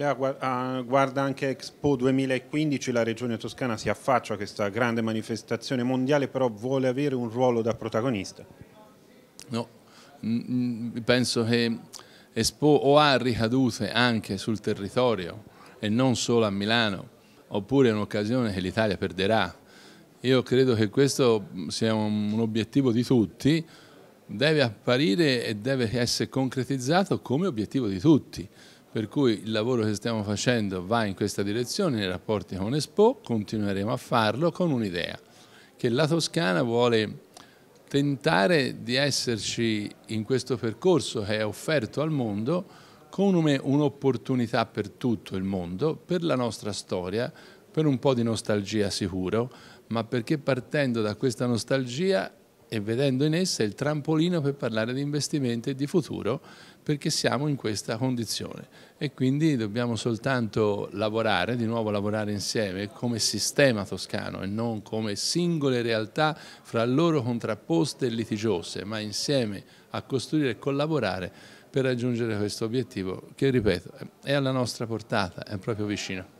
Lei ah, guarda anche Expo 2015, la regione toscana si affaccia a questa grande manifestazione mondiale, però vuole avere un ruolo da protagonista. No, mm, mm, penso che Expo o ha ricadute anche sul territorio e non solo a Milano, oppure è un'occasione che l'Italia perderà. Io credo che questo sia un obiettivo di tutti, deve apparire e deve essere concretizzato come obiettivo di tutti per cui il lavoro che stiamo facendo va in questa direzione, nei rapporti con Expo, continueremo a farlo con un'idea, che la Toscana vuole tentare di esserci in questo percorso che è offerto al mondo come un'opportunità per tutto il mondo, per la nostra storia, per un po' di nostalgia sicuro, ma perché partendo da questa nostalgia e vedendo in essa il trampolino per parlare di investimenti e di futuro perché siamo in questa condizione e quindi dobbiamo soltanto lavorare, di nuovo lavorare insieme come sistema toscano e non come singole realtà fra loro contrapposte e litigiose, ma insieme a costruire e collaborare per raggiungere questo obiettivo che, ripeto, è alla nostra portata, è proprio vicino.